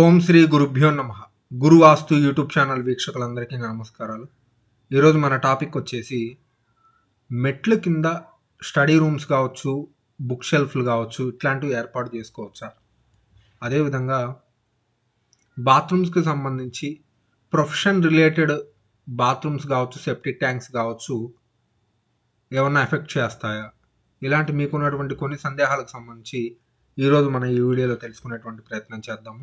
ఓం శ్రీ గురుభ్యో నమ గురువాస్తు YouTube channel వీక్షకులందరికీ నమస్కారాలు ఈరోజు మన టాపిక్ వచ్చేసి మెట్ల కింద స్టడీ రూమ్స్ కావచ్చు బుక్ షెల్ఫ్లు కావచ్చు ఇట్లాంటివి ఏర్పాటు చేసుకోవచ్చా అదేవిధంగా బాత్రూమ్స్కి సంబంధించి ప్రొఫెషన్ రిలేటెడ్ బాత్రూమ్స్ కావచ్చు సెప్టిక్ ట్యాంక్స్ కావచ్చు ఏమన్నా ఎఫెక్ట్ చేస్తాయా ఇలాంటి మీకున్నటువంటి కొన్ని సందేహాలకు సంబంధించి ఈరోజు మనం ఈ వీడియోలో తెలుసుకునేటువంటి ప్రయత్నం చేద్దాము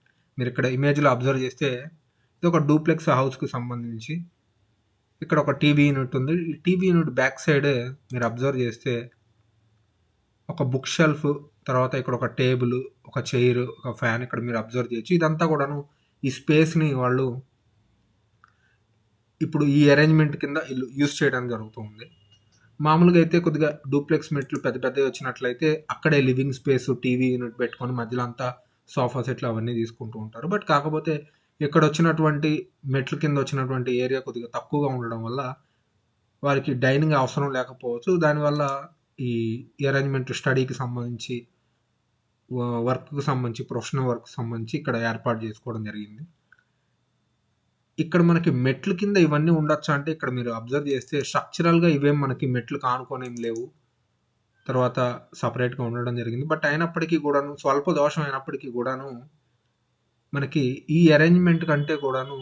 మీరు ఇక్కడ ఇమేజ్లో అబ్జర్వ్ చేస్తే ఇది ఒక డూప్లెక్స్ హౌస్కి సంబంధించి ఇక్కడ ఒక టీవీ యూనిట్ ఉంది ఈ టీవీ యూనిట్ బ్యాక్ సైడ్ మీరు అబ్జర్వ్ చేస్తే ఒక బుక్ షెల్ఫ్ తర్వాత ఇక్కడ ఒక టేబుల్ ఒక చైర్ ఒక ఫ్యాన్ ఇక్కడ మీరు అబ్జర్వ్ చేయొచ్చు ఇదంతా కూడాను ఈ స్పేస్ని వాళ్ళు ఇప్పుడు ఈ అరేంజ్మెంట్ కింద యూస్ చేయడం జరుగుతుంది మామూలుగా అయితే కొద్దిగా డూప్లెక్స్ మెట్లు పెద్ద పెద్దవి వచ్చినట్లయితే అక్కడే లివింగ్ స్పేస్ టీవీ యూనిట్ పెట్టుకొని మధ్యలో అంతా సోఫా సెట్లు అవన్నీ తీసుకుంటూ ఉంటారు బట్ కాకపోతే ఇక్కడ వచ్చినటువంటి మెట్ల కింద వచ్చినటువంటి ఏరియా కొద్దిగా తక్కువగా ఉండడం వల్ల వారికి డైనింగ్ అవసరం లేకపోవచ్చు దానివల్ల ఈ అరేంజ్మెంట్ స్టడీకి సంబంధించి వర్క్కి సంబంధించి ప్రొఫెషనల్ వర్క్కి సంబంధించి ఇక్కడ ఏర్పాటు చేసుకోవడం జరిగింది ఇక్కడ మనకి మెట్ల కింద ఇవన్నీ ఉండొచ్చు అంటే ఇక్కడ మీరు అబ్జర్వ్ చేస్తే స్ట్రక్చరల్గా ఇవేం మనకి మెట్లు కానుకోనేం లేవు తర్వాత సపరేట్గా ఉండడం జరిగింది బట్ అయినప్పటికీ కూడాను స్వల్ప దోషం అయినప్పటికీ కూడాను మనకి ఈ అరేంజ్మెంట్ కంటే కూడాను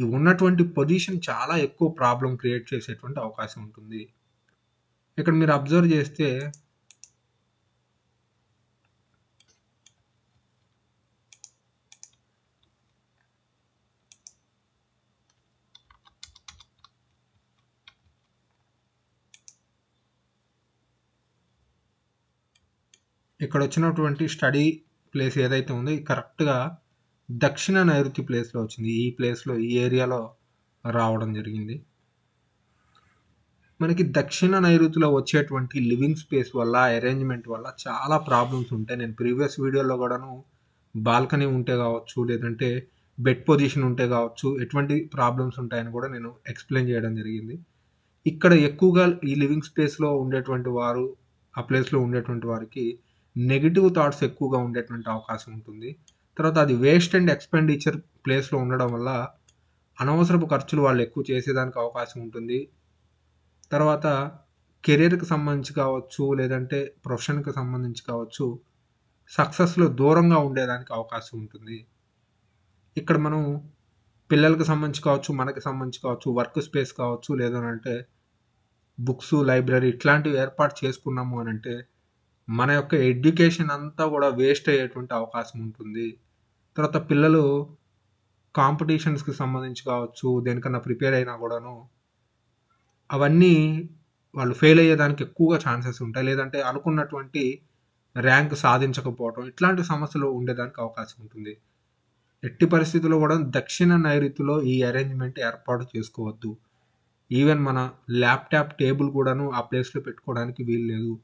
ఈ ఉన్నటువంటి పొజిషన్ చాలా ఎక్కువ ప్రాబ్లం క్రియేట్ చేసేటువంటి అవకాశం ఉంటుంది ఇక్కడ మీరు అబ్జర్వ్ చేస్తే ఇక్కడ వచ్చినటువంటి స్టడీ ప్లేస్ ఏదైతే ఉందో కరెక్ట్గా దక్షిణ నైరుతి ప్లేస్లో వచ్చింది ఈ ప్లేస్లో ఈ ఏరియాలో రావడం జరిగింది మనకి దక్షిణ నైరుతిలో వచ్చేటువంటి లివింగ్ స్పేస్ వల్ల అరేంజ్మెంట్ వల్ల చాలా ప్రాబ్లమ్స్ ఉంటాయి నేను ప్రీవియస్ వీడియోలో కూడాను బాల్కనీ ఉంటే కావచ్చు లేదంటే బెడ్ పొజిషన్ ఉంటే కావచ్చు ఎటువంటి ప్రాబ్లమ్స్ ఉంటాయని కూడా నేను ఎక్స్ప్లెయిన్ చేయడం జరిగింది ఇక్కడ ఎక్కువగా ఈ లివింగ్ స్పేస్లో ఉండేటువంటి వారు ఆ ప్లేస్లో ఉండేటువంటి వారికి నెగిటివ్ థాట్స్ ఎక్కువగా ఉండేటువంటి అవకాశం ఉంటుంది తర్వాత అది వేస్ట్ అండ్ ఎక్స్పెండిచర్ ప్లేస్లో ఉండడం వల్ల అనవసరపు ఖర్చులు వాళ్ళు ఎక్కువ చేసేదానికి అవకాశం ఉంటుంది తర్వాత కెరీర్కి సంబంధించి కావచ్చు లేదంటే ప్రొఫెషన్కి సంబంధించి కావచ్చు సక్సెస్లో దూరంగా ఉండేదానికి అవకాశం ఉంటుంది ఇక్కడ మనం పిల్లలకు సంబంధించి కావచ్చు మనకి సంబంధించి కావచ్చు వర్క్ స్పేస్ కావచ్చు లేదంటే బుక్స్ లైబ్రరీ ఇట్లాంటివి ఏర్పాటు చేసుకున్నాము అని అంటే మన యొక్క ఎడ్యుకేషన్ అంతా కూడా వేస్ట్ అయ్యేటువంటి అవకాశం ఉంటుంది తర్వాత పిల్లలు కాంపిటీషన్స్కి సంబంధించి కావచ్చు దేనికన్నా ప్రిపేర్ అయినా కూడాను అవన్నీ వాళ్ళు ఫెయిల్ అయ్యేదానికి ఎక్కువగా ఛాన్సెస్ ఉంటాయి లేదంటే అనుకున్నటువంటి ర్యాంక్ సాధించకపోవడం ఇట్లాంటి సమస్యలు ఉండేదానికి అవకాశం ఉంటుంది ఎట్టి పరిస్థితుల్లో కూడా దక్షిణ నైరుతిలో ఈ అరేంజ్మెంట్ ఏర్పాటు చేసుకోవద్దు ఈవెన్ మన ల్యాప్టాప్ టేబుల్ కూడాను ఆ ప్లేస్లో పెట్టుకోవడానికి వీలు లేదు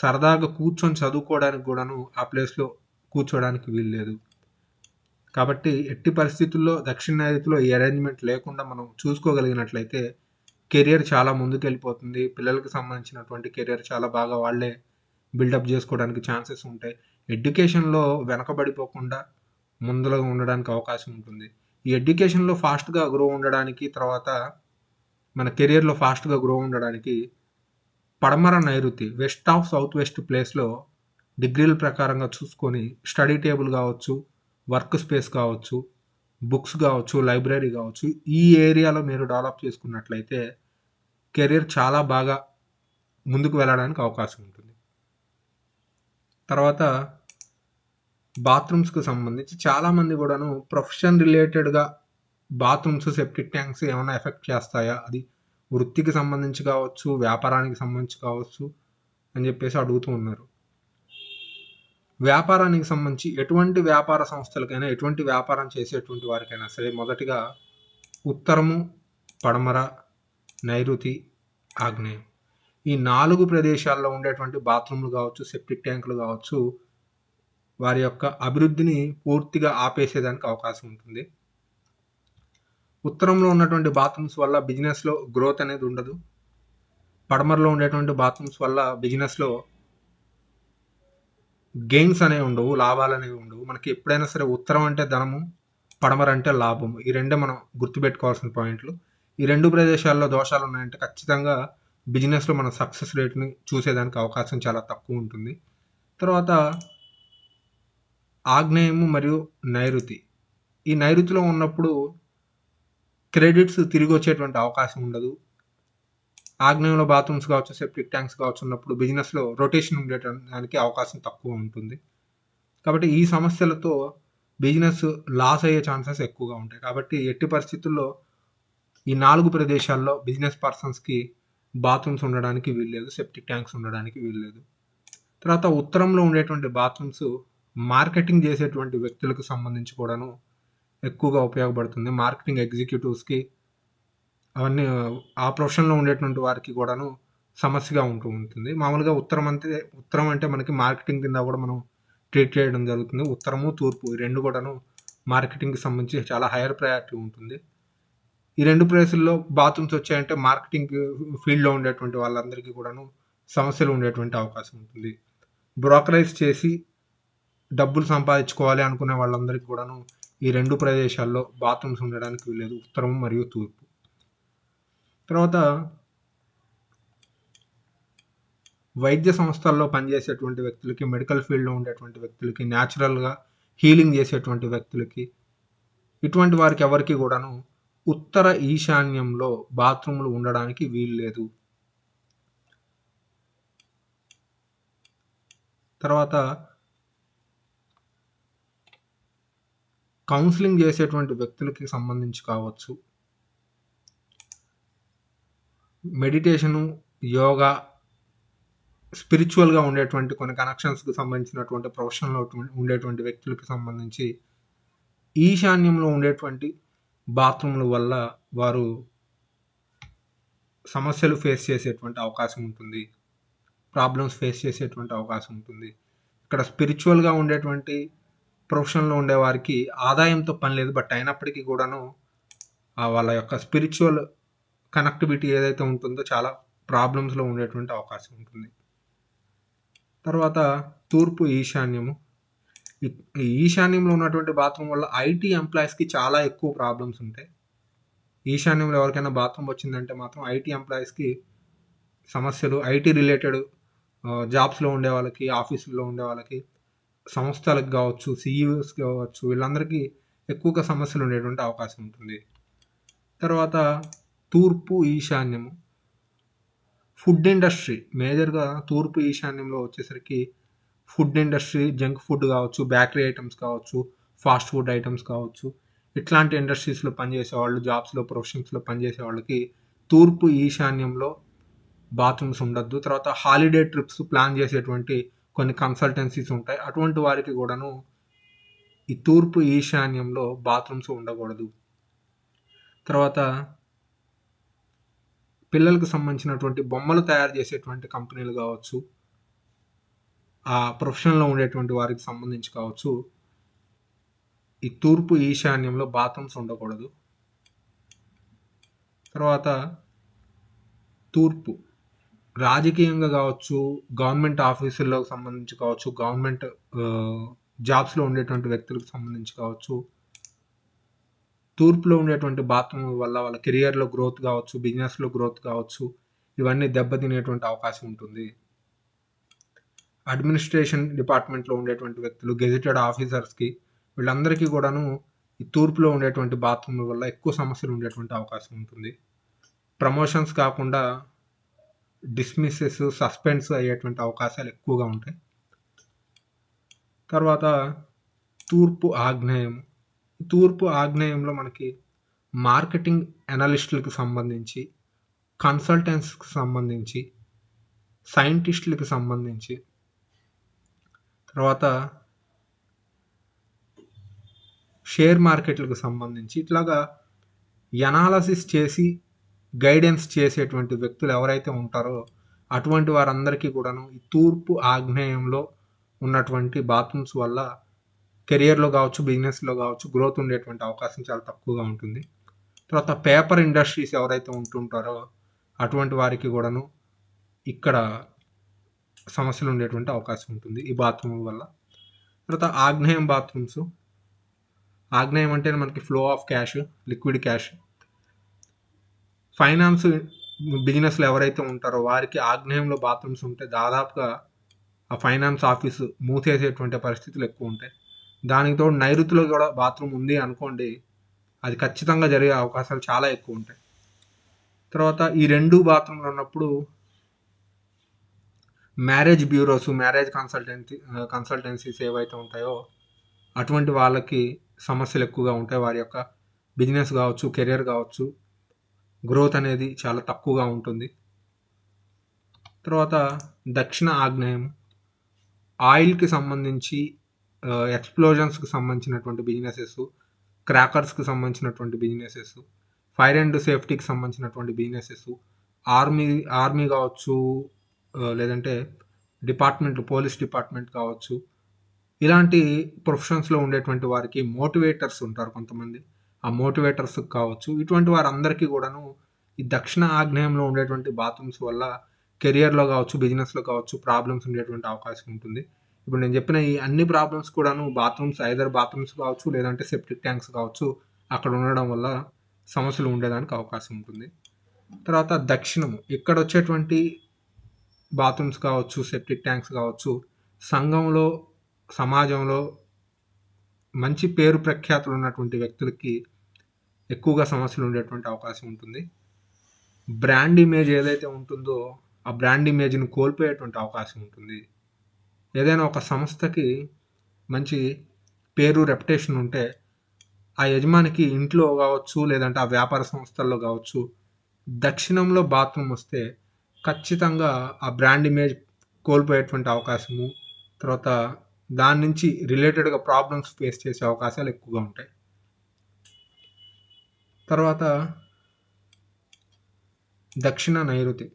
సరదాగా కూర్చొని చదువుకోవడానికి కూడాను ఆ ప్లేస్లో కూర్చోవడానికి వీల్లేదు కాబట్టి ఎట్టి పరిస్థితుల్లో దక్షిణాదిలో ఈ అరేంజ్మెంట్ లేకుండా మనం చూసుకోగలిగినట్లయితే కెరియర్ చాలా ముందుకు వెళ్ళిపోతుంది పిల్లలకి సంబంధించినటువంటి కెరియర్ చాలా బాగా వాళ్ళే బిల్డప్ చేసుకోవడానికి ఛాన్సెస్ ఉంటాయి ఎడ్యుకేషన్లో వెనకబడిపోకుండా ముందులో ఉండడానికి అవకాశం ఉంటుంది ఈ ఎడ్యుకేషన్లో ఫాస్ట్గా గ్రో ఉండడానికి తర్వాత మన కెరియర్లో ఫాస్ట్గా గ్రో ఉండడానికి పడమర నైరుతి వెస్ట్ ఆఫ్ సౌత్ వెస్ట్ ప్లేస్లో డిగ్రీల ప్రకారంగా చూసుకొని స్టడీ టేబుల్ కావచ్చు వర్క్ స్పేస్ కావచ్చు బుక్స్ కావచ్చు లైబ్రరీ కావచ్చు ఈ ఏరియాలో మీరు డెవలప్ చేసుకున్నట్లయితే కెరీర్ చాలా బాగా ముందుకు వెళ్ళడానికి అవకాశం ఉంటుంది తర్వాత బాత్రూమ్స్కి సంబంధించి చాలామంది కూడాను ప్రొఫెషన్ రిలేటెడ్గా బాత్రూమ్స్ సెప్టిక్ ట్యాంక్స్ ఏమైనా ఎఫెక్ట్ చేస్తాయా అది వృత్తికి సంబంధించి కావచ్చు వ్యాపారానికి సంబంధించి కావచ్చు అని చెప్పేసి అడుగుతూ ఉన్నారు వ్యాపారానికి సంబంధించి ఎటువంటి వ్యాపార సంస్థలకైనా ఎటువంటి వ్యాపారం చేసేటువంటి వారికైనా సరే మొదటిగా ఉత్తరము పడమర నైరుతి ఆగ్నేయం ఈ నాలుగు ప్రదేశాల్లో ఉండేటువంటి బాత్రూమ్లు కావచ్చు సెప్టిక్ ట్యాంకులు కావచ్చు వారి యొక్క అభివృద్ధిని పూర్తిగా ఆపేసేదానికి అవకాశం ఉంటుంది ఉత్తరంలో ఉన్నటువంటి బాత్రూమ్స్ వల్ల బిజినెస్లో గ్రోత్ అనేది ఉండదు పడమరలో ఉండేటువంటి బాత్రూమ్స్ వల్ల బిజినెస్లో గెయిన్స్ అనేవి ఉండవు లాభాలు అనేవి ఉండవు మనకి ఎప్పుడైనా సరే ఉత్తరం అంటే ధనము పడమర అంటే లాభము ఈ రెండే మనం గుర్తుపెట్టుకోవాల్సిన పాయింట్లు ఈ రెండు ప్రదేశాల్లో దోషాలు ఉన్నాయంటే ఖచ్చితంగా బిజినెస్లో మనం సక్సెస్ రేట్ని చూసేదానికి అవకాశం చాలా తక్కువ ఉంటుంది తర్వాత ఆగ్నేయము మరియు నైరుతి ఈ నైరుతిలో ఉన్నప్పుడు క్రెడిట్స్ తిరిగి వచ్చేటువంటి అవకాశం ఉండదు ఆగ్నేయంలో బాత్రూమ్స్ కావచ్చు సెప్టిక్ ట్యాంక్స్ కావచ్చు ఉన్నప్పుడు బిజినెస్లో రొటేషన్ ఉండేటానికి అవకాశం తక్కువ ఉంటుంది కాబట్టి ఈ సమస్యలతో బిజినెస్ లాస్ అయ్యే ఛాన్సెస్ ఎక్కువగా ఉంటాయి కాబట్టి ఎట్టి పరిస్థితుల్లో ఈ నాలుగు ప్రదేశాల్లో బిజినెస్ పర్సన్స్కి బాత్రూమ్స్ ఉండడానికి వీల్లేదు సెప్టిక్ ట్యాంక్స్ ఉండడానికి వీల్లేదు తర్వాత ఉత్తరంలో ఉండేటువంటి బాత్రూమ్స్ మార్కెటింగ్ చేసేటువంటి వ్యక్తులకు సంబంధించి కూడాను ఎక్కువగా ఉపయోగపడుతుంది మార్కెటింగ్ ఎగ్జిక్యూటివ్స్కి అవన్నీ ఆ ప్రొఫెషన్లో ఉండేటువంటి వారికి కూడాను సమస్యగా ఉంటూ ఉంటుంది మామూలుగా ఉత్తరం అంటే ఉత్తరం అంటే మనకి మార్కెటింగ్ కింద కూడా మనం ట్రీట్ చేయడం జరుగుతుంది ఉత్తరము తూర్పు ఈ రెండు కూడాను మార్కెటింగ్కి సంబంధించి చాలా హైయర్ ప్రయారిటీ ఉంటుంది ఈ రెండు ప్లేసుల్లో బాత్రూమ్స్ వచ్చాయంటే మార్కెటింగ్ ఫీల్డ్లో ఉండేటువంటి వాళ్ళందరికీ కూడాను సమస్యలు ఉండేటువంటి అవకాశం ఉంటుంది బ్రోకరైజ్ చేసి డబ్బులు సంపాదించుకోవాలి అనుకునే వాళ్ళందరికీ కూడాను ఈ రెండు ప్రదేశాల్లో బాత్రూమ్స్ ఉండడానికి వీలేదు ఉత్తరం మరియు తూర్పు తర్వాత వైద్య సంస్థల్లో పనిచేసేటువంటి వ్యక్తులకి మెడికల్ ఫీల్డ్లో ఉండేటువంటి వ్యక్తులకి న్యాచురల్గా హీలింగ్ చేసేటువంటి వ్యక్తులకి ఇటువంటి వారికి ఎవరికి కూడాను ఉత్తర ఈశాన్యంలో బాత్రూములు ఉండడానికి వీలు లేదు తర్వాత కౌన్సిలింగ్ చేసేటువంటి వ్యక్తులకి సంబంధించి కావచ్చు మెడిటేషను యోగా స్పిరిచువల్గా ఉండేటువంటి కొన్ని కనెక్షన్స్కి సంబంధించినటువంటి ప్రొఫెషన్లో ఉండేటువంటి వ్యక్తులకి సంబంధించి ఈశాన్యంలో ఉండేటువంటి బాత్రూమ్ల వల్ల వారు సమస్యలు ఫేస్ చేసేటువంటి అవకాశం ఉంటుంది ప్రాబ్లమ్స్ ఫేస్ చేసేటువంటి అవకాశం ఉంటుంది ఇక్కడ స్పిరిచువల్గా ఉండేటువంటి ప్రొఫెషన్లో ఉండేవారికి ఆదాయంతో పని లేదు బట్ అయినప్పటికీ కూడాను వాళ్ళ యొక్క స్పిరిచువల్ కనెక్టివిటీ ఏదైతే ఉంటుందో చాలా ప్రాబ్లమ్స్లో ఉండేటువంటి అవకాశం ఉంటుంది తర్వాత తూర్పు ఈశాన్యము ఈశాన్యంలో ఉన్నటువంటి బాత్రూమ్ వల్ల ఐటీ ఎంప్లాయీస్కి చాలా ఎక్కువ ప్రాబ్లమ్స్ ఉంటాయి ఈశాన్యంలో ఎవరికైనా బాత్రూమ్ వచ్చిందంటే మాత్రం ఐటీ ఎంప్లాయీస్కి సమస్యలు ఐటీ రిలేటెడ్ జాబ్స్లో ఉండే వాళ్ళకి ఆఫీసుల్లో ఉండే వాళ్ళకి సంస్థలకు కావచ్చు సీఈఓస్ e కావచ్చు వీళ్ళందరికీ ఎక్కువగా సమస్యలు ఉండేటువంటి అవకాశం ఉంటుంది తర్వాత తూర్పు ఈశాన్యము ఫుడ్ ఇండస్ట్రీ మేజర్గా తూర్పు ఈశాన్యంలో వచ్చేసరికి ఫుడ్ ఇండస్ట్రీ జంక్ ఫుడ్ కావచ్చు బేకరీ ఐటమ్స్ కావచ్చు ఫాస్ట్ ఫుడ్ ఐటమ్స్ కావచ్చు ఇట్లాంటి ఇండస్ట్రీస్లో పనిచేసే వాళ్ళు జాబ్స్లో ప్రొఫెషన్స్లో పనిచేసే వాళ్ళకి తూర్పు ఈశాన్యంలో బాత్రూమ్స్ ఉండద్దు తర్వాత హాలిడే ట్రిప్స్ ప్లాన్ చేసేటువంటి కొన్ని కన్సల్టెన్సీస్ ఉంటాయి అటువంటి వారికి కూడాను ఈ తూర్పు ఈశాన్యంలో బాత్రూమ్స్ ఉండకూడదు తర్వాత పిల్లలకు సంబంధించినటువంటి బొమ్మలు తయారు చేసేటువంటి కంపెనీలు కావచ్చు ఆ ప్రొఫెషన్లో ఉండేటువంటి వారికి సంబంధించి కావచ్చు ఈ తూర్పు ఈశాన్యంలో బాత్రూమ్స్ ఉండకూడదు తర్వాత తూర్పు రాజకీయంగా కావచ్చు గవర్నమెంట్ ఆఫీసుల్లో సంబంధించి కావచ్చు గవర్నమెంట్ జాబ్స్లో ఉండేటువంటి వ్యక్తులకు సంబంధించి కావచ్చు తూర్పులో ఉండేటువంటి బాత్రూమ్ వల్ల వాళ్ళ కెరియర్లో గ్రోత్ కావచ్చు బిజినెస్లో గ్రోత్ కావచ్చు ఇవన్నీ దెబ్బతినేటువంటి అవకాశం ఉంటుంది అడ్మినిస్ట్రేషన్ డిపార్ట్మెంట్లో ఉండేటువంటి వ్యక్తులు గెజిటెడ్ ఆఫీసర్స్కి వీళ్ళందరికీ కూడాను ఈ తూర్పులో ఉండేటువంటి బాత్రూమ్ల వల్ల ఎక్కువ సమస్యలు ఉండేటువంటి అవకాశం ఉంటుంది ప్రమోషన్స్ కాకుండా డిస్మిస్సెస్ సస్పెండ్స్ అయ్యేటువంటి అవకాశాలు ఎక్కువగా ఉంటాయి తర్వాత తూర్పు ఆగ్నేయం తూర్పు ఆగ్నేయంలో మనకి మార్కెటింగ్ అనలిస్టులకు సంబంధించి కన్సల్టెంట్స్కి సంబంధించి సైంటిస్టులకు సంబంధించి తర్వాత షేర్ మార్కెట్లకు సంబంధించి ఇట్లాగా ఎనాలసిస్ చేసి గైడెన్స్ చేసేటువంటి వ్యక్తులు ఎవరైతే ఉంటారో అటువంటి వారందరికీ కూడాను ఈ తూర్పు ఆగ్నేయంలో ఉన్నటువంటి బాత్రూమ్స్ వల్ల కెరియర్లో కావచ్చు బిజినెస్లో కావచ్చు గ్రోత్ ఉండేటువంటి అవకాశం చాలా తక్కువగా ఉంటుంది తర్వాత పేపర్ ఇండస్ట్రీస్ ఎవరైతే ఉంటుంటారో అటువంటి వారికి కూడాను ఇక్కడ సమస్యలు ఉండేటువంటి అవకాశం ఉంటుంది ఈ బాత్రూమ్ వల్ల తర్వాత ఆగ్నేయం బాత్రూమ్స్ ఆగ్నేయం అంటే మనకి flow of cash liquid cash finance బిజినెస్లు ఎవరైతే ఉంటారో వారికి ఆగ్నేయంలో బాత్రూమ్స్ ఉంటే దాదాపుగా ఆ ఫైనాన్స్ ఆఫీసు మూసేసేటువంటి పరిస్థితులు ఎక్కువ ఉంటాయి దానికి తోడు నైరుతిలో కూడా బాత్రూమ్ ఉంది అనుకోండి అది ఖచ్చితంగా జరిగే అవకాశాలు చాలా ఎక్కువ ఉంటాయి తర్వాత ఈ రెండు బాత్రూమ్లు ఉన్నప్పుడు marriage bureaus marriage consultancy consultancies ఏవైతే ఉంటాయో అటువంటి వాళ్ళకి సమస్యలు ఎక్కువగా ఉంటాయి వారి యొక్క బిజినెస్ కావచ్చు కెరియర్ కావచ్చు గ్రోత్ అనేది చాలా తక్కువగా ఉంటుంది తర్వాత దక్షిణ ఆగ్నేయం ఆయిల్కి సంబంధించి ఎక్స్ప్లోజన్స్కి సంబంధించినటువంటి బిజినెసెస్ క్రాకర్స్కి సంబంధించినటువంటి బిజినెసెస్ ఫైర్ అండ్ సేఫ్టీకి సంబంధించినటువంటి బిజినెసెస్ ఆర్మీ ఆర్మీ కావచ్చు లేదంటే డిపార్ట్మెంట్ పోలీస్ డిపార్ట్మెంట్ కావచ్చు ఇలాంటి ప్రొఫెషన్స్లో ఉండేటువంటి వారికి మోటివేటర్స్ ఉంటారు కొంతమంది ఆ మోటివేటర్స్ కావచ్చు ఇటువంటి వారందరికీ కూడాను ఈ దక్షిణ ఆగ్నేయంలో ఉండేటువంటి బాత్రూమ్స్ వల్ల కెరియర్లో కావచ్చు బిజినెస్లో కావచ్చు ప్రాబ్లమ్స్ ఉండేటువంటి అవకాశం ఉంటుంది ఇప్పుడు నేను చెప్పిన ఈ అన్ని ప్రాబ్లమ్స్ కూడాను బాత్రూమ్స్ ఐదర్ బాత్రూమ్స్ కావచ్చు లేదంటే సెప్టిక్ ట్యాంక్స్ కావచ్చు అక్కడ ఉండడం వల్ల సమస్యలు ఉండేదానికి అవకాశం ఉంటుంది తర్వాత దక్షిణము ఇక్కడ వచ్చేటువంటి బాత్రూమ్స్ కావచ్చు సెప్టిక్ ట్యాంక్స్ కావచ్చు సంఘంలో సమాజంలో మంచి పేరు ప్రఖ్యాతులు ఉన్నటువంటి వ్యక్తులకి ఎక్కువగా సమస్యలు ఉండేటువంటి అవకాశం ఉంటుంది బ్రాండ్ ఇమేజ్ ఏదైతే ఉంటుందో ఆ బ్రాండ్ ఇమేజ్ని కోల్పోయేటువంటి అవకాశం ఉంటుంది ఏదైనా ఒక సంస్థకి మంచి పేరు రెప్యుటేషన్ ఉంటే ఆ యజమానికి ఇంట్లో కావచ్చు లేదంటే ఆ వ్యాపార సంస్థల్లో కావచ్చు దక్షిణంలో బాత్రూమ్ వస్తే ఖచ్చితంగా ఆ బ్రాండ్ ఇమేజ్ కోల్పోయేటువంటి అవకాశము తర్వాత దాని నుంచి రిలేటెడ్గా ప్రాబ్లమ్స్ ఫేస్ చేసే అవకాశాలు ఎక్కువగా ఉంటాయి తర్వాత దక్షిణ నైరుతి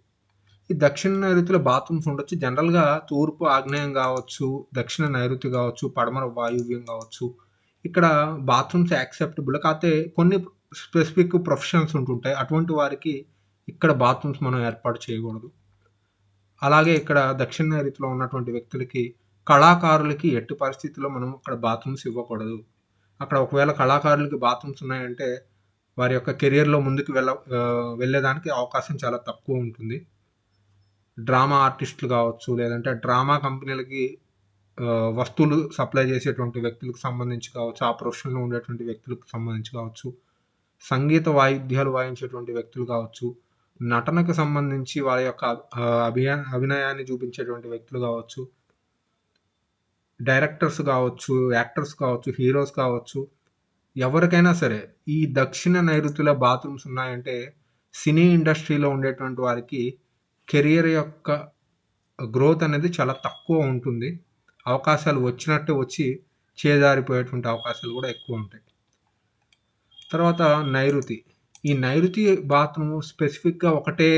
ఈ దక్షిణ నైరుతిలో బాత్రూమ్స్ ఉండొచ్చు జనరల్గా తూర్పు ఆగ్నేయం కావచ్చు దక్షిణ నైరుతి కావచ్చు పడమర వాయువ్యం కావచ్చు ఇక్కడ బాత్రూమ్స్ యాక్సెప్టబుల్ కాకపోతే కొన్ని స్పెసిఫిక్ ప్రొఫెషన్స్ ఉంటుంటాయి అటువంటి వారికి ఇక్కడ బాత్రూమ్స్ మనం ఏర్పాటు చేయకూడదు అలాగే ఇక్కడ దక్షిణ నైరుతిలో ఉన్నటువంటి వ్యక్తులకి కళాకారులకి ఎట్టి పరిస్థితుల్లో మనం అక్కడ బాత్రూమ్స్ ఇవ్వకూడదు అక్కడ ఒకవేళ కళాకారులకి బాత్రూమ్స్ ఉన్నాయంటే వారి యొక్క కెరియర్లో ముందుకు వెళ్ళ వెళ్ళేదానికి అవకాశం చాలా తక్కువ ఉంటుంది డ్రామా ఆర్టిస్టులు కావచ్చు లేదంటే డ్రామా కంపెనీలకి వస్తువులు సప్లై చేసేటువంటి వ్యక్తులకు సంబంధించి కావచ్చు ఆ ప్రొఫెషన్లో ఉండేటువంటి వ్యక్తులకు సంబంధించి కావచ్చు సంగీత వాయిద్యాలు వాయించేటువంటి వ్యక్తులు కావచ్చు నటనకు సంబంధించి వారి యొక్క అభియా అభినయాన్ని చూపించేటువంటి వ్యక్తులు కావచ్చు డైరెక్టర్స్ కావచ్చు యాక్టర్స్ కావచ్చు హీరోస్ కావచ్చు ఎవరికైనా సరే ఈ దక్షిణ నైరుతిలో బాత్రూమ్స్ ఉన్నాయంటే సినీ ఇండస్ట్రీలో ఉండేటువంటి వారికి కెరియర్ యొక్క గ్రోత్ అనేది చాలా తక్కువ ఉంటుంది అవకాశాలు వచ్చినట్టు వచ్చి చేదారిపోయేటువంటి అవకాశాలు కూడా ఎక్కువ ఉంటాయి తర్వాత నైరుతి ఈ నైరుతి బాత్రూమ్ స్పెసిఫిక్గా ఒకటే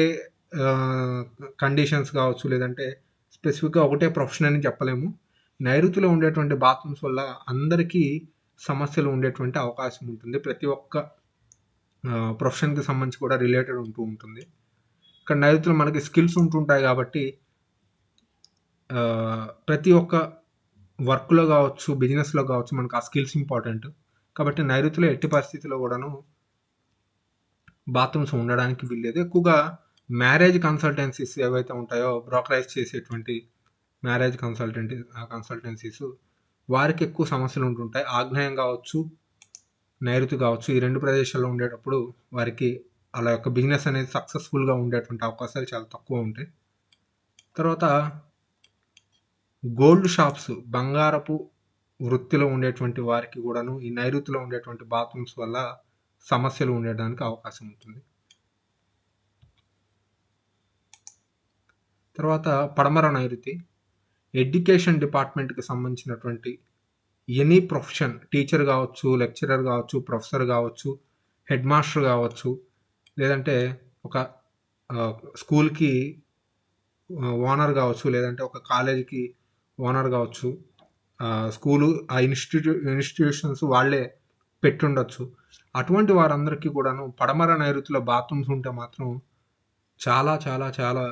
కండిషన్స్ కావచ్చు లేదంటే స్పెసిఫిక్గా ఒకటే ప్రొఫెషన్ అని చెప్పలేము నైరుతిలో ఉండేటువంటి బాత్రూమ్స్ వల్ల అందరికీ సమస్యలు ఉండేటువంటి అవకాశం ఉంటుంది ప్రతి ఒక్క ప్రొఫెషన్కి సంబంధించి కూడా రిలేటెడ్ ఉంటూ ఉంటుంది ఇక్కడ నైరుతిలో మనకి స్కిల్స్ ఉంటుంటాయి కాబట్టి ప్రతి ఒక్క వర్క్లో కావచ్చు బిజినెస్లో కావచ్చు మనకు ఆ స్కిల్స్ ఇంపార్టెంట్ కాబట్టి నైరుతిలో ఎట్టి పరిస్థితిలో కూడాను బాత్రూమ్స్ ఉండడానికి వీల్లేదు ఎక్కువగా మ్యారేజ్ కన్సల్టెన్సీస్ ఏవైతే ఉంటాయో బ్రోకరైజ్ చేసేటువంటి మ్యారేజ్ కన్సల్టెంట్ కన్సల్టెన్సీస్ వారికి ఎక్కువ సమస్యలు ఉంటుంటాయి ఆగ్నేయం కావచ్చు నైరుతి కావచ్చు ఈ రెండు ప్రదేశాల్లో ఉండేటప్పుడు వారికి వాళ్ళ యొక్క బిజినెస్ అనేది సక్సెస్ఫుల్గా ఉండేటువంటి అవకాశాలు చాలా తక్కువ ఉంటాయి తర్వాత గోల్డ్ షాప్స్ బంగారపు వృత్తిలో ఉండేటువంటి వారికి కూడాను ఈ నైరుతిలో ఉండేటువంటి బాత్రూమ్స్ వల్ల సమస్యలు ఉండడానికి అవకాశం ఉంటుంది తర్వాత పడమర నైరుతి ఎడ్యుకేషన్ డిపార్ట్మెంట్కి సంబంధించినటువంటి ఎనీ ప్రొఫెషన్ టీచర్ కావచ్చు లెక్చరర్ కావచ్చు ప్రొఫెసర్ కావచ్చు హెడ్ మాస్టర్ కావచ్చు లేదంటే ఒక స్కూల్కి ఓనర్ కావచ్చు లేదంటే ఒక కాలేజీకి ఓనర్ కావచ్చు స్కూలు ఆ ఇన్స్టిట్యూ ఇన్స్టిట్యూషన్స్ వాళ్ళే పెట్టుండొచ్చు అటువంటి వారందరికీ కూడాను పడమర నైరుతిలో బాత్రూమ్స్ ఉంటే మాత్రం చాలా చాలా చాలా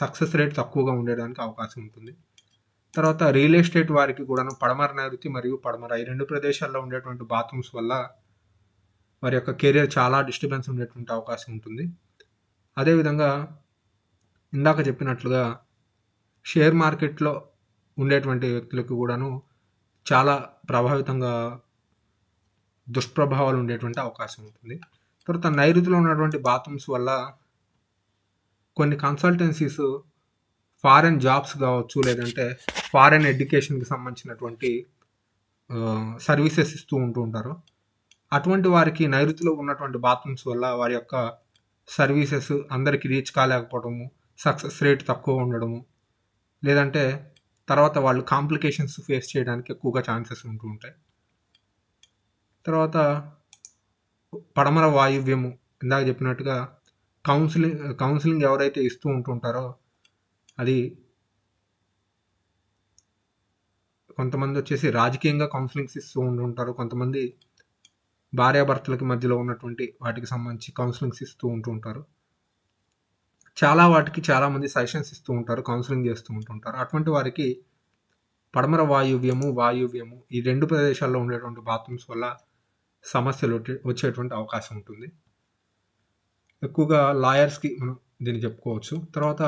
సక్సెస్ రేట్ తక్కువగా ఉండడానికి అవకాశం ఉంటుంది తర్వాత రియల్ ఎస్టేట్ వారికి కూడాను పడమర నైరుతి మరియు పడమర ఈ రెండు ప్రదేశాల్లో ఉండేటువంటి బాత్రూమ్స్ వల్ల వారి యొక్క కెరియర్ చాలా డిస్టర్బెన్స్ ఉండేటువంటి అవకాశం ఉంటుంది అదేవిధంగా ఇందాక చెప్పినట్లుగా షేర్ మార్కెట్లో ఉండేటువంటి వ్యక్తులకు కూడాను చాలా ప్రభావితంగా దుష్ప్రభావాలు ఉండేటువంటి అవకాశం ఉంటుంది తర్వాత నైరుతిలో ఉన్నటువంటి బాత్రూమ్స్ వల్ల కొన్ని కన్సల్టెన్సీస్ ఫారెన్ జాబ్స్ కావచ్చు లేదంటే ఫారెన్ ఎడ్యుకేషన్కి సంబంధించినటువంటి సర్వీసెస్ ఇస్తూ ఉంటూ ఉంటారు అటువంటి వారికి నైరుతిలో ఉన్నటువంటి బాత్రూమ్స్ వల్ల వారి యొక్క సర్వీసెస్ అందరికీ రీచ్ కాలేకపోవడము సక్సెస్ రేట్ తక్కువ ఉండడము లేదంటే తర్వాత వాళ్ళు కాంప్లికేషన్స్ ఫేస్ చేయడానికి ఎక్కువగా ఛాన్సెస్ ఉంటూ ఉంటాయి తర్వాత పడమర వాయువ్యము ఇందాక చెప్పినట్టుగా కౌన్సిలింగ్ కౌన్సిలింగ్ ఎవరైతే ఇస్తూ ఉంటుంటారో అది కొంతమంది వచ్చేసి రాజకీయంగా కౌన్సిలింగ్స్ ఇస్తూ ఉంటుంటారు కొంతమంది భార్యాభర్తలకి మధ్యలో ఉన్నటువంటి వాటికి సంబంధించి కౌన్సిలింగ్స్ ఇస్తూ ఉంటుంటారు చాలా వాటికి చాలామంది సజెషన్స్ ఇస్తూ ఉంటారు కౌన్సిలింగ్ చేస్తూ ఉంటుంటారు అటువంటి వారికి పడమర వాయువ్యము వాయువ్యము ఈ రెండు ప్రదేశాల్లో ఉండేటువంటి బాత్రూమ్స్ వల్ల సమస్యలు వచ్చేటువంటి అవకాశం ఉంటుంది ఎక్కువగా లాయర్స్కి మనం దీన్ని చెప్పుకోవచ్చు తర్వాత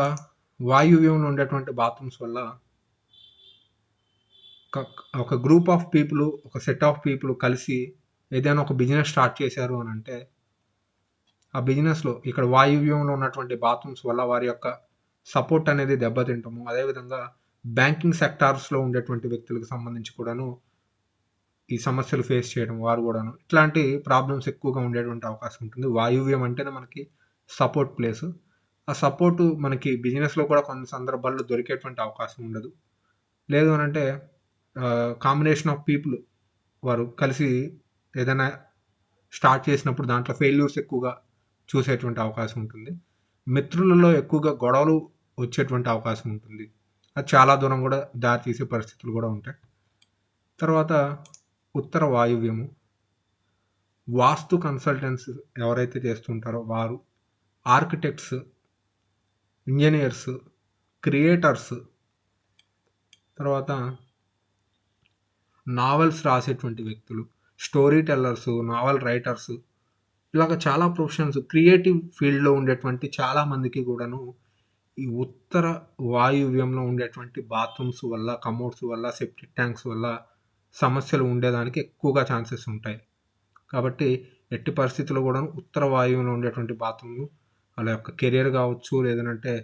వాయువ్యంలో ఉండేటువంటి బాత్రూమ్స్ వల్ల ఒక గ్రూప్ ఆఫ్ పీపుల్ ఒక సెట్ ఆఫ్ పీపుల్ కలిసి ఏదైనా ఒక బిజినెస్ స్టార్ట్ చేశారు అని అంటే ఆ బిజినెస్లో ఇక్కడ వాయువ్యంలో ఉన్నటువంటి బాత్రూమ్స్ వల్ల వారి యొక్క సపోర్ట్ అనేది దెబ్బతింటాము అదేవిధంగా బ్యాంకింగ్ సెక్టార్స్లో ఉండేటువంటి వ్యక్తులకు సంబంధించి కూడాను ఈ సమస్యలు ఫేస్ చేయడం వారు కూడాను ఇట్లాంటి ప్రాబ్లమ్స్ ఎక్కువగా ఉండేటువంటి అవకాశం ఉంటుంది వాయువ్యం అంటేనే మనకి సపోర్ట్ ప్లేస్ ఆ సపోర్టు మనకి బిజినెస్లో కూడా కొన్ని సందర్భాల్లో దొరికేటువంటి అవకాశం ఉండదు లేదు అనంటే కాంబినేషన్ ఆఫ్ పీపుల్ వారు కలిసి ఏదైనా స్టార్ట్ చేసినప్పుడు దాంట్లో ఫెయిల్యూర్స్ ఎక్కువగా చూసేటువంటి అవకాశం ఉంటుంది మిత్రులలో ఎక్కువగా గొడవలు వచ్చేటువంటి అవకాశం ఉంటుంది అది చాలా దూరం కూడా దారి తీసే పరిస్థితులు కూడా ఉంటాయి తర్వాత ఉత్తర వాయువ్యము వాస్తు కన్సల్టెంట్స్ ఎవరైతే చేస్తుంటారో వారు ఆర్కిటెక్ట్స్ ఇంజనీర్స్ క్రియేటర్స్ తర్వాత నావెల్స్ రాసేటువంటి వ్యక్తులు స్టోరీ టెల్లర్స్ నావెల్ రైటర్స్ ఇలాగ చాలా ప్రొఫెషన్స్ క్రియేటివ్ ఫీల్డ్లో ఉండేటువంటి చాలామందికి కూడాను ఈ ఉత్తర వాయువ్యంలో ఉండేటువంటి బాత్రూమ్స్ వల్ల కమోడ్స్ వల్ల సెప్టిక్ ట్యాంక్స్ వల్ల సమస్యలు ఉండేదానికి ఎక్కువగా ఛాన్సెస్ ఉంటాయి కాబట్టి ఎట్టి పరిస్థితుల్లో కూడా ఉత్తర వాయువులో ఉండేటువంటి బాత్రూమ్లు వాళ్ళ యొక్క కెరియర్ కావచ్చు లేదంటే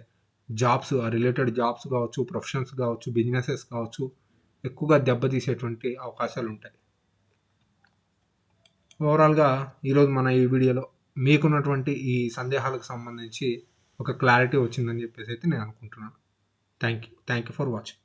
జాబ్స్ రిలేటెడ్ జాబ్స్ కావచ్చు ప్రొఫెషన్స్ కావచ్చు బిజినెసెస్ కావచ్చు ఎక్కువగా దెబ్బతీసేటువంటి అవకాశాలు ఉంటాయి ఓవరాల్గా ఈరోజు మన ఈ వీడియోలో మీకున్నటువంటి ఈ సందేహాలకు సంబంధించి ఒక క్లారిటీ వచ్చిందని చెప్పేసి అయితే నేను అనుకుంటున్నాను thank you thank you for watching